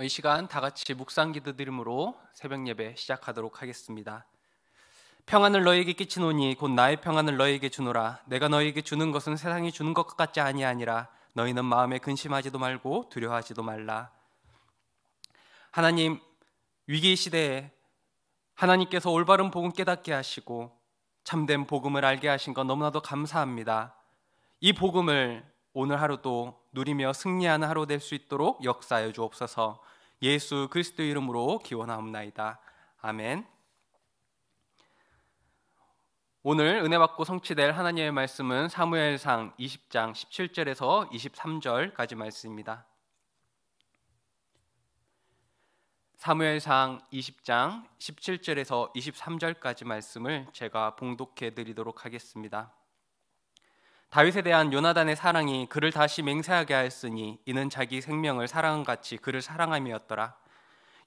이 시간 다 같이 묵상 기도 드림으로 새벽 예배 시작하도록 하겠습니다. 평안을 너희에게 끼치노니 곧 나의 평안을 너희에게 주노라 내가 너희에게 주는 것은 세상이 주는 것 같지 아니하니라 너희는 마음에 근심하지도 말고 두려워하지도 말라 하나님 위기 시대에 하나님께서 올바른 복음 깨닫게 하시고 참된 복음을 알게 하신 것 너무나도 감사합니다. 이 복음을 오늘 하루도 누리며 승리하는 하루 될 수 있도록 역사여 주옵소서. 예수 그리스도 이름으로 기원하옵나이다. 아멘. 오늘 은혜 받고 성취될 하나님의 말씀은 사무엘상 20장 17절에서 23절까지 말씀입니다. 사무엘상 20장 17절에서 23절까지 말씀을 제가 봉독해 드리도록 하겠습니다. 다윗에 대한 요나단의 사랑이 그를 다시 맹세하게 하였으니 이는 자기 생명을 사랑같이 한 그를 사랑함이었더라.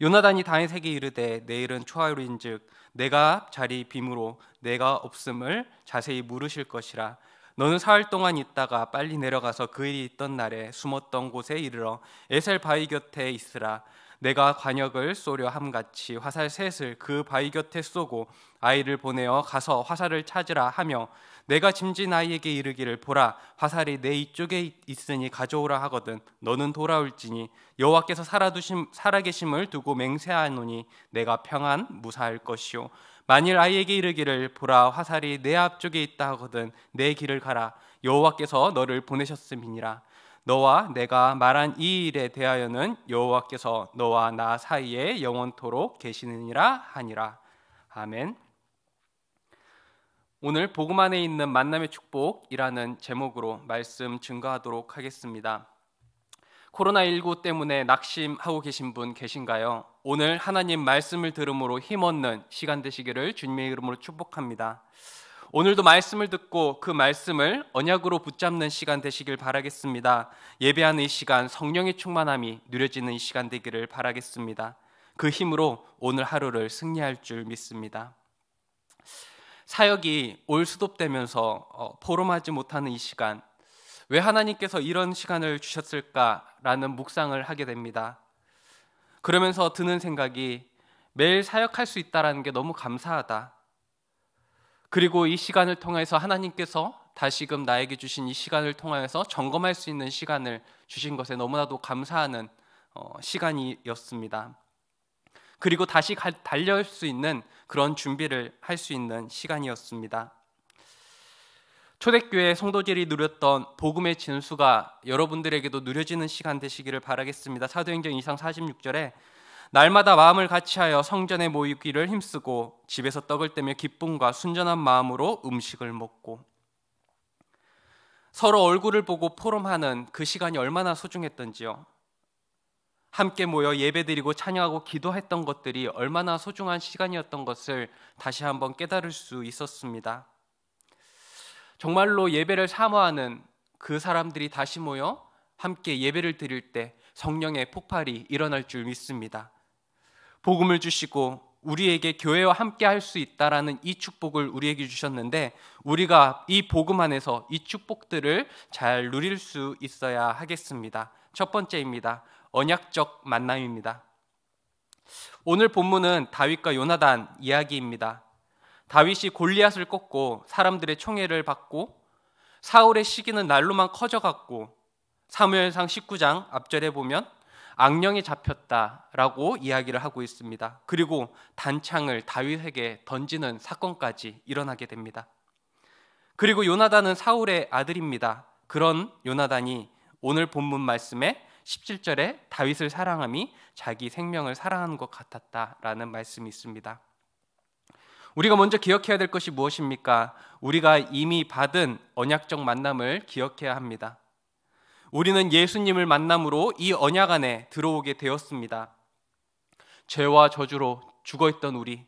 요나단이 다윗에게 이르되 내일은 초하루인즉 내가 자리 빔으로 내가 없음을 자세히 물으실 것이라 너는 사흘 동안 있다가 빨리 내려가서 그 일이 있던 날에 숨었던 곳에 이르러 에셀 바위 곁에 있으라 내가 관역을 쏘려 함같이 화살 셋을 그 바위 곁에 쏘고 아이를 보내어 가서 화살을 찾으라 하며 내가 짐진 아이에게 이르기를 보라 화살이 내 이쪽에 있으니 가져오라 하거든 너는 돌아올지니 여호와께서 살아두심 살아계심을 두고 맹세하노니 내가 평안 무사할 것이요 만일 아이에게 이르기를 보라 화살이 내 앞쪽에 있다 하거든 내 길을 가라 여호와께서 너를 보내셨음이니라 너와 내가 말한 이 일에 대하여는 여호와께서 너와 나 사이에 영원토록 계시느니라 하니라 아멘. 오늘 복음 안에 있는 만남의 축복이라는 제목으로 말씀 증거하도록 하겠습니다. 코로나19 때문에 낙심하고 계신 분 계신가요? 오늘 하나님 말씀을 들음으로 힘없는 시간 되시기를 주님의 이름으로 축복합니다. 오늘도 말씀을 듣고 그 말씀을 언약으로 붙잡는 시간 되시길 바라겠습니다. 예배하는 이 시간 성령의 충만함이 누려지는 이 시간 되기를 바라겠습니다. 그 힘으로 오늘 하루를 승리할 줄 믿습니다. 사역이 올 수돕되면서 포럼하지 어, 못하는 이 시간 왜 하나님께서 이런 시간을 주셨을까라는 묵상을 하게 됩니다. 그러면서 드는 생각이 매일 사역할 수 있다라는 게 너무 감사하다. 그리고 이 시간을 통해서 하나님께서 다시금 나에게 주신 이 시간을 통하여서 점검할 수 있는 시간을 주신 것에 너무나도 감사하는 어, 시간이었습니다. 그리고 다시 달려올 수 있는 그런 준비를 할 수 있는 시간이었습니다. 초대교회 성도들이 누렸던 복음의 진수가 여러분들에게도 누려지는 시간 되시기를 바라겠습니다. 사도행전 2상 46절에 날마다 마음을 같이하여 성전에 모이기를 힘쓰고 집에서 떡을 떼며 기쁨과 순전한 마음으로 음식을 먹고 서로 얼굴을 보고 포럼하는 그 시간이 얼마나 소중했던지요. 함께 모여 예배드리고 찬양하고 기도했던 것들이 얼마나 소중한 시간이었던 것을 다시 한번 깨달을 수 있었습니다. 정말로 예배를 사모하는 그 사람들이 다시 모여 함께 예배를 드릴 때 성령의 폭발이 일어날 줄 믿습니다. 복음을 주시고 우리에게 교회와 함께 할 수 있다라는 이 축복을 우리에게 주셨는데 우리가 이 복음 안에서 이 축복들을 잘 누릴 수 있어야 하겠습니다. 첫 번째입니다. 언약적 만남입니다. 오늘 본문은 다윗과 요나단 이야기입니다. 다윗이 골리앗을 꺾고 사람들의 총애를 받고 사울의 시기는 날로만 커져갔고 사무엘상 19장 앞절에 보면 악령이 잡혔다라고 이야기를 하고 있습니다. 그리고 단창을 다윗에게 던지는 사건까지 일어나게 됩니다. 그리고 요나단은 사울의 아들입니다. 그런 요나단이 오늘 본문 말씀에 17절에 다윗을 사랑함이 자기 생명을 사랑하는 것 같았다라는 말씀이 있습니다. 우리가 먼저 기억해야 될 것이 무엇입니까? 우리가 이미 받은 언약적 만남을 기억해야 합니다. 우리는 예수님을 만남으로 이 언약 안에 들어오게 되었습니다. 죄와 저주로 죽어 있던 우리,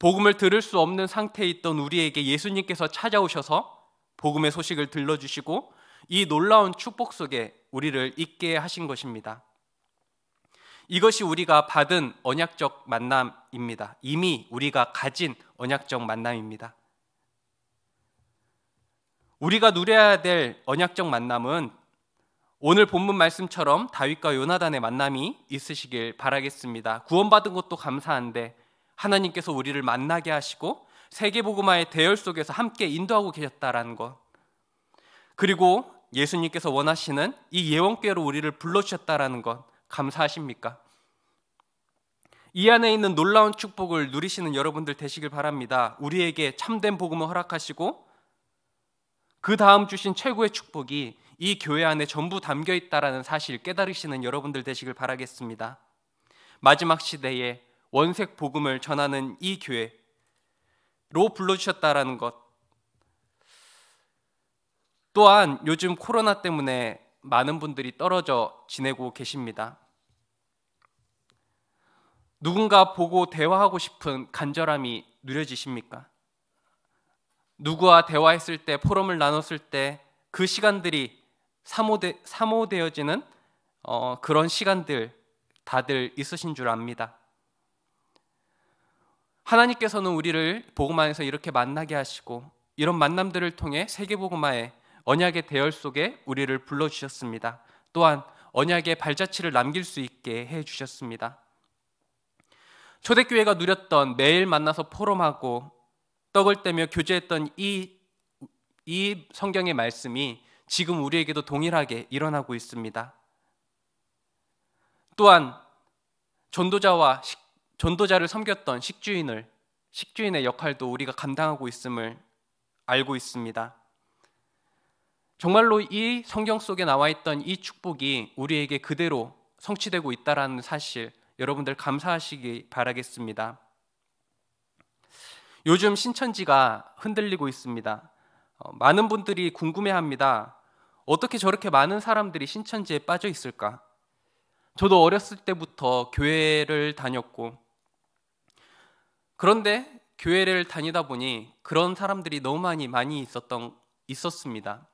복음을 들을 수 없는 상태에 있던 우리에게 예수님께서 찾아오셔서 복음의 소식을 들려주시고 이 놀라운 축복 속에 우리를 있게 하신 것입니다. 이것이 우리가 받은 언약적 만남입니다. 이미 우리가 가진 언약적 만남입니다. 우리가 누려야 될 언약적 만남은 오늘 본문 말씀처럼 다윗과 요나단의 만남이 있으시길 바라겠습니다. 구원받은 것도 감사한데 하나님께서 우리를 만나게 하시고 세계보고마의 대열 속에서 함께 인도하고 계셨다라는 것. 그리고 예수님께서 원하시는 이 예원께로 우리를 불러주셨다라는 것 감사하십니까? 이 안에 있는 놀라운 축복을 누리시는 여러분들 되시길 바랍니다. 우리에게 참된 복음을 허락하시고 그 다음 주신 최고의 축복이 이 교회 안에 전부 담겨 있다라는 사실 깨달으시는 여러분들 되시길 바라겠습니다. 마지막 시대에 원색 복음을 전하는 이 교회로 불러주셨다라는 것 또한 요즘 코로나 때문에 많은 분들이 떨어져 지내고 계십니다. 누군가 보고 대화하고 싶은 간절함이 누려지십니까? 누구와 대화했을 때 포럼을 나눴을 때 그 시간들이 사모되, 사모되어지는 어, 그런 시간들 다들 있으신 줄 압니다. 하나님께서는 우리를 복음화에서 이렇게 만나게 하시고 이런 만남들을 통해 세계복음화에 언약의 대열 속에 우리를 불러 주셨습니다. 또한 언약의 발자취를 남길 수 있게 해 주셨습니다. 초대교회가 누렸던 매일 만나서 포럼하고 떡을 떼며 교제했던 이, 이 성경의 말씀이 지금 우리에게도 동일하게 일어나고 있습니다. 또한 전도자와 식, 전도자를 섬겼던 식주인을 식주인의 역할도 우리가 감당하고 있음을 알고 있습니다. 정말로 이 성경 속에 나와 있던 이 축복이 우리에게 그대로 성취되고 있다라는 사실 여러분들 감사하시기 바라겠습니다. 요즘 신천지가 흔들리고 있습니다. 어, 많은 분들이 궁금해합니다. 어떻게 저렇게 많은 사람들이 신천지에 빠져 있을까? 저도 어렸을 때부터 교회를 다녔고 그런데 교회를 다니다 보니 그런 사람들이 너무 많이 많이 있었던 있었습니다.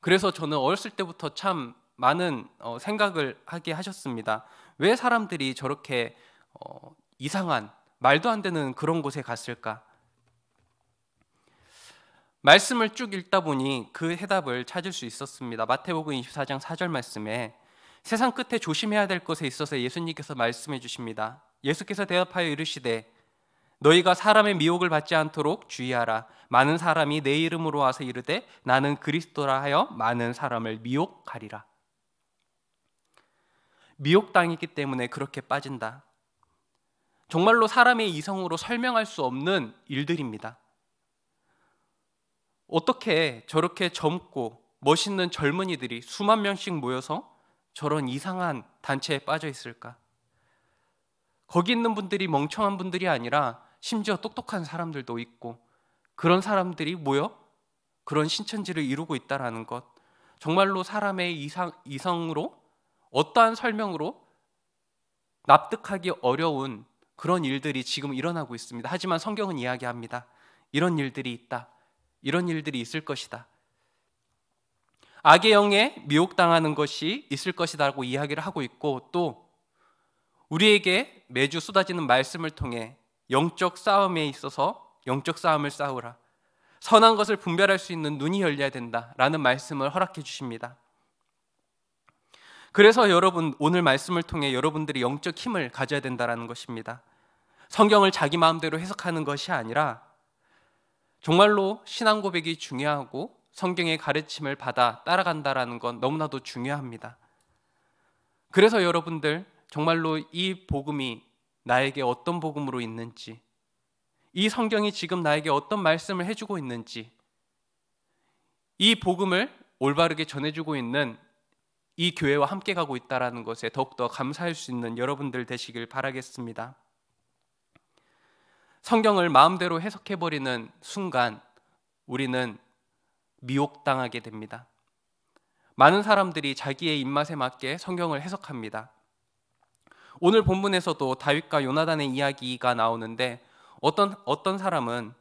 그래서 저는 어렸을 때부터 참 많은 어, 생각을 하게 하셨습니다. 왜 사람들이 저렇게 어, 이상한 말도 안 되는 그런 곳에 갔을까? 말씀을 쭉 읽다 보니 그 해답을 찾을 수 있었습니다. 마태복음 24장 4절 말씀에 세상 끝에 조심해야 될 것에 있어서 예수님께서 말씀해 주십니다. 예수께서 대답하여 이르시되 너희가 사람의 미혹을 받지 않도록 주의하라. 많은 사람이 내 이름으로 와서 이르되 나는 그리스도라 하여 많은 사람을 미혹하리라. 미혹당했기 때문에 그렇게 빠진다. 정말로 사람의 이성으로 설명할 수 없는 일들입니다. 어떻게 저렇게 젊고 멋있는 젊은이들이 수만 명씩 모여서 저런 이상한 단체에 빠져 있을까? 거기 있는 분들이 멍청한 분들이 아니라 심지어 똑똑한 사람들도 있고 그런 사람들이 모여 그런 신천지를 이루고 있다라는 것 정말로 사람의 이상, 이성으로 어떠한 설명으로 납득하기 어려운 그런 일들이 지금 일어나고 있습니다. 하지만 성경은 이야기합니다. 이런 일들이 있다. 이런 일들이 있을 것이다. 악의 영에 미혹당하는 것이 있을 것이다라고 이야기를 하고 있고 또 우리에게 매주 쏟아지는 말씀을 통해 영적 싸움에 있어서 영적 싸움을 싸우라. 선한 것을 분별할 수 있는 눈이 열려야 된다라는 말씀을 허락해 주십니다. 그래서 여러분 오늘 말씀을 통해 여러분들이 영적 힘을 가져야 된다라는 것입니다. 성경을 자기 마음대로 해석하는 것이 아니라 정말로 신앙 고백이 중요하고 성경의 가르침을 받아 따라간다라는 건 너무나도 중요합니다. 그래서 여러분들 정말로 이 복음이 나에게 어떤 복음으로 있는지, 이 성경이 지금 나에게 어떤 말씀을 해주고 있는지, 이 복음을 올바르게 전해주고 있는 이 교회와 함께 가고 있다라는 것에 더욱더 감사할 수 있는 여러분들 되시길 바라겠습니다. 성경을 마음대로 해석해 버리는 순간 우리는 미혹당하게 됩니다. 많은 사람들이 자기의 입맛에 맞게 성경을 해석합니다. 오늘 본문에서도 다윗과 요나단의 이야기가 나오는데 어떤 어떤 사람은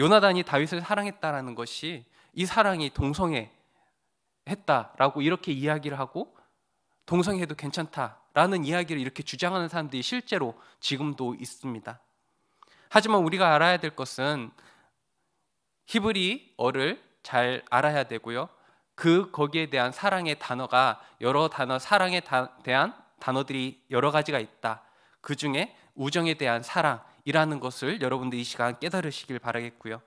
요나단이 다윗을 사랑했다라는 것이 이 사랑이 동성애 했다라고 이렇게 이야기를 하고 동성애도 괜찮다라는 이야기를 이렇게 주장하는 사람들이 실제로 지금도 있습니다. 하지만 우리가 알아야 될 것은 히브리어를 잘 알아야 되고요. 그 거기에 대한 사랑의 단어가 여러 단어 사랑에 대한 단어들이 여러 가지가 있다. 그 중에 우정에 대한 사랑이라는 것을 여러분들이 이 시간 깨달으시길 바라겠고요.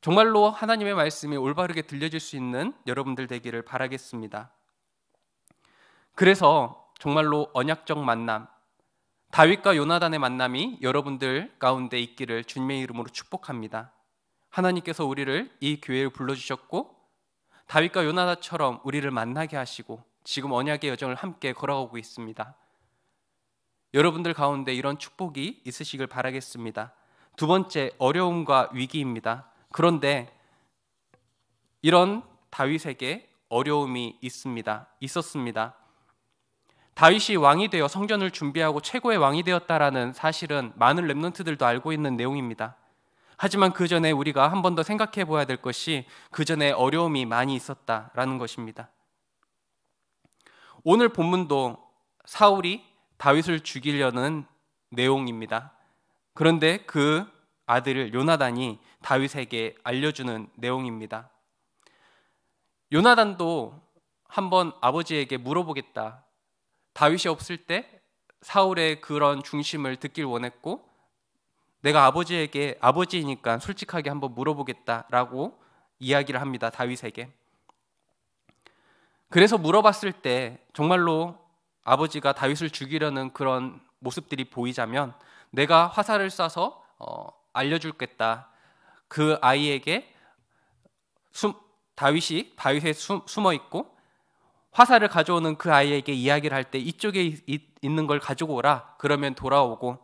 정말로 하나님의 말씀이 올바르게 들려질 수 있는 여러분들 되기를 바라겠습니다. 그래서 정말로 언약적 만남, 다윗과 요나단의 만남이 여러분들 가운데 있기를 주님의 이름으로 축복합니다. 하나님께서 우리를 이 교회를 불러주셨고 다윗과 요나단처럼 우리를 만나게 하시고 지금 언약의 여정을 함께 걸어가고 있습니다. 여러분들 가운데 이런 축복이 있으시길 바라겠습니다. 두 번째 어려움과 위기입니다. 그런데 이런 다윗에게 어려움이 있습니다. 있었습니다. 다윗이 왕이 되어 성전을 준비하고 최고의 왕이 되었다라는 사실은 많은 렘런트들도 알고 있는 내용입니다. 하지만 그 전에 우리가 한 번 더 생각해 보아야 될 것이 그 전에 어려움이 많이 있었다라는 것입니다. 오늘 본문도 사울이 다윗을 죽이려는 내용입니다. 그런데 그 아들을 요나단이 다윗에게 알려주는 내용입니다. 요나단도 한번 아버지에게 물어보겠다. 다윗이 없을 때 사울의 그런 중심을 듣길 원했고 내가 아버지에게 아버지니까 솔직하게 한번 물어보겠다라고 이야기를 합니다. 다윗에게. 그래서 물어봤을 때 정말로 아버지가 다윗을 죽이려는 그런 모습들이 보이자면 내가 화살을 쏴서 어, 알려줄겠다. 그 아이에게 숨, 다윗이 다윗에 숨, 숨어 있고 화살을 가져오는 그 아이에게 이야기를 할 때 이쪽에 있, 있는 걸 가지고 오라. 그러면 돌아오고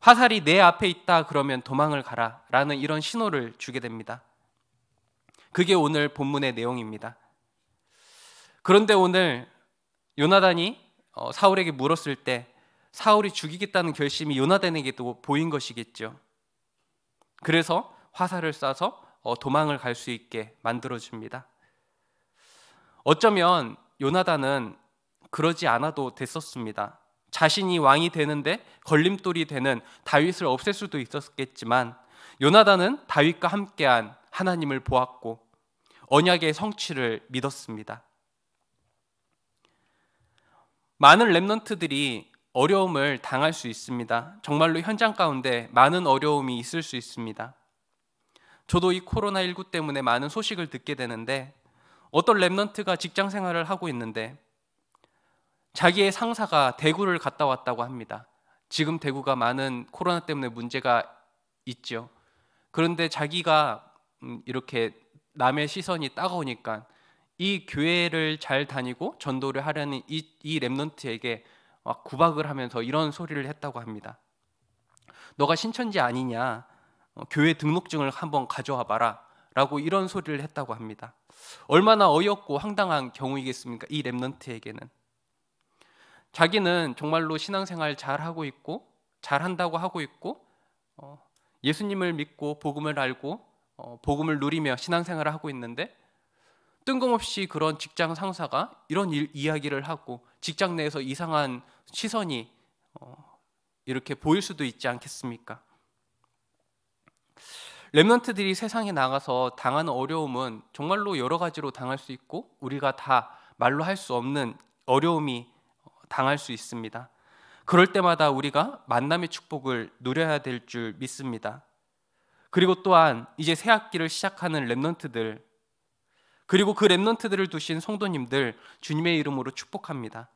화살이 내 앞에 있다. 그러면 도망을 가라. 라는 이런 신호를 주게 됩니다. 그게 오늘 본문의 내용입니다. 그런데 오늘 요나단이 어, 사울에게 물었을 때 사울이 죽이겠다는 결심이 요나단에게도 보인 것이겠죠. 그래서 화살을 쏴서 어, 도망을 갈 수 있게 만들어줍니다. 어쩌면 요나단은 그러지 않아도 됐었습니다. 자신이 왕이 되는데 걸림돌이 되는 다윗을 없앨 수도 있었겠지만 요나단은 다윗과 함께한 하나님을 보았고 언약의 성취를 믿었습니다. 많은 랩넌트들이 어려움을 당할 수 있습니다. 정말로 현장 가운데 많은 어려움이 있을 수 있습니다. 저도 이 코로나19 때문에 많은 소식을 듣게 되는데 어떤 랩넌트가 직장 생활을 하고 있는데 자기의 상사가 대구를 갔다 왔다고 합니다. 지금 대구가 많은 코로나 때문에 문제가 있죠. 그런데 자기가 음, 이렇게 남의 시선이 따가우니까 이 교회를 잘 다니고 전도를 하려는 이, 이 랩넌트에게 막 구박을 하면서 이런 소리를 했다고 합니다. 너가 신천지 아니냐? 어, 교회 등록증을 한번 가져와 봐라. 라고 이런 소리를 했다고 합니다. 얼마나 어이없고 황당한 경우이겠습니까? 이 랩넌트에게는 자기는 정말로 신앙생활 잘 하고 있고 잘 한다고 하고 있고 어, 예수님을 믿고 복음을 알고 어, 복음을 누리며 신앙생활을 하고 있는데 뜬금없이 그런 직장 상사가 이런 일, 이야기를 하고 직장 내에서 이상한 시선이 어, 이렇게 보일 수도 있지 않겠습니까? 렘넌트들이 세상에 나가서 당하는 어려움은 정말로 여러 가지로 당할 수 있고 우리가 다 말로 할 수 없는 어려움이 어, 당할 수 있습니다. 그럴 때마다 우리가 만남의 축복을 누려야 될 줄 믿습니다. 그리고 또한 이제 새 학기를 시작하는 렘넌트들 그리고 그 랩넌트들을 두신 성도님들 주님의 이름으로 축복합니다.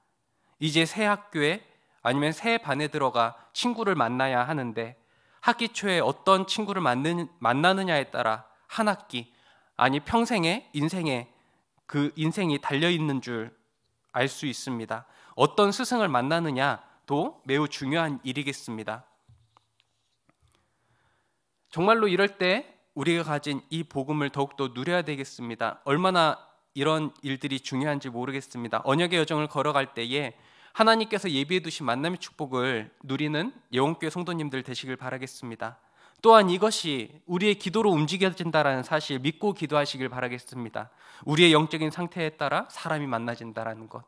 이제 새 학교에 아니면 새 반에 들어가 친구를 만나야 하는데 학기 초에 어떤 친구를 만는, 만나느냐에 따라 한 학기 아니 평생에 인생에 그 인생이 달려 있는 줄 알 수 있습니다. 어떤 스승을 만나느냐도 매우 중요한 일이겠습니다. 정말로 이럴 때 우리가 가진 이 복음을 더욱더 누려야 되겠습니다. 얼마나 이런 일들이 중요한지 모르겠습니다. 언약의 여정을 걸어갈 때에 하나님께서 예비해 두신 만남의 축복을 누리는 예원교회 성도님들 되시길 바라겠습니다. 또한 이것이 우리의 기도로 움직여진다라는 사실 믿고 기도하시길 바라겠습니다. 우리의 영적인 상태에 따라 사람이 만나진다라는 것.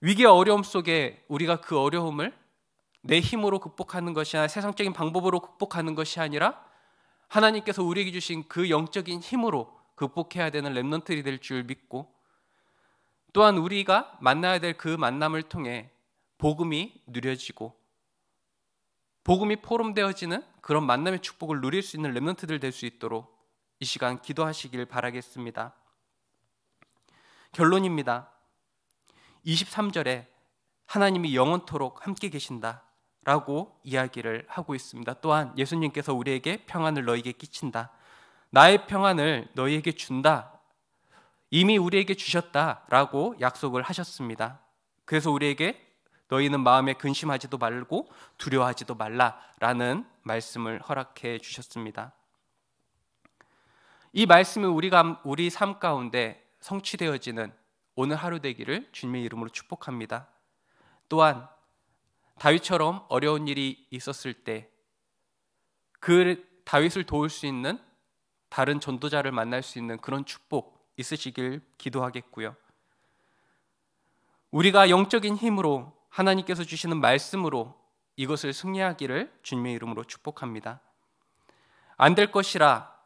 위기와 어려움 속에 우리가 그 어려움을 내 힘으로 극복하는 것이 아니라 세상적인 방법으로 극복하는 것이 아니라 하나님께서 우리에게 주신 그 영적인 힘으로 극복해야 되는 렘넌트이 될 줄 믿고 또한 우리가 만나야 될 그 만남을 통해 복음이 누려지고 복음이 포럼되어지는 그런 만남의 축복을 누릴 수 있는 렘넌트들 될 수 있도록 이 시간 기도하시길 바라겠습니다. 결론입니다. 23절에 하나님이 영원토록 함께 계신다. 라고 이야기를 하고 있습니다. 또한 예수님께서 우리에게 평안을 너희에게 끼친다. 나의 평안을 너희에게 준다. 이미 우리에게 주셨다. 라고 약속을 하셨습니다. 그래서 우리에게 너희는 마음에 근심하지도 말고 두려워하지도 말라라는 말씀을 허락해 주셨습니다. 이 말씀이 우리가 우리 삶 가운데 성취되어지는 오늘 하루 되기를 주님의 이름으로 축복합니다. 또한 다윗처럼 어려운 일이 있었을 때 그 다윗을 도울 수 있는 다른 전도자를 만날 수 있는 그런 축복 있으시길 기도하겠고요. 우리가 영적인 힘으로 하나님께서 주시는 말씀으로 이것을 승리하기를 주님의 이름으로 축복합니다. 안 될 것이라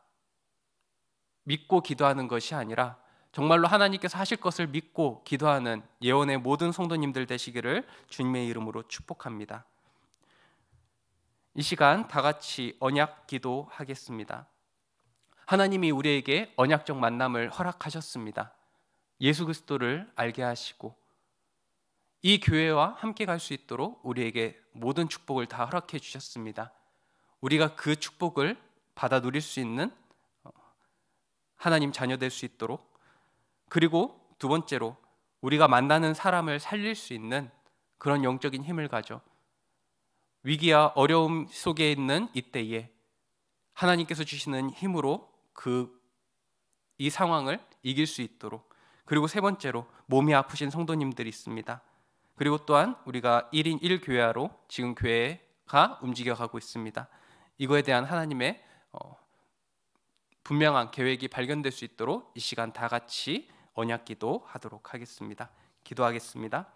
믿고 기도하는 것이 아니라 정말로 하나님께서 하실 것을 믿고 기도하는 예언의 모든 성도님들 되시기를 주님의 이름으로 축복합니다. 이 시간 다 같이 언약 기도하겠습니다. 하나님이 우리에게 언약적 만남을 허락하셨습니다. 예수 그리스도를 알게 하시고 이 교회와 함께 갈 수 있도록 우리에게 모든 축복을 다 허락해 주셨습니다. 우리가 그 축복을 받아 누릴 수 있는 어, 하나님 자녀 될 수 있도록 그리고 두 번째로 우리가 만나는 사람을 살릴 수 있는 그런 영적인 힘을 가져 위기와 어려움 속에 있는 이때에 하나님께서 주시는 힘으로 그 이 상황을 이길 수 있도록 그리고 세 번째로 몸이 아프신 성도님들이 있습니다. 그리고 또한 우리가 1인 1교회로 지금 교회가 움직여가고 있습니다. 이거에 대한 하나님의 어, 분명한 계획이 발견될 수 있도록 이 시간 다 같이 언약기도 하도록 하겠습니다. 기도하겠습니다.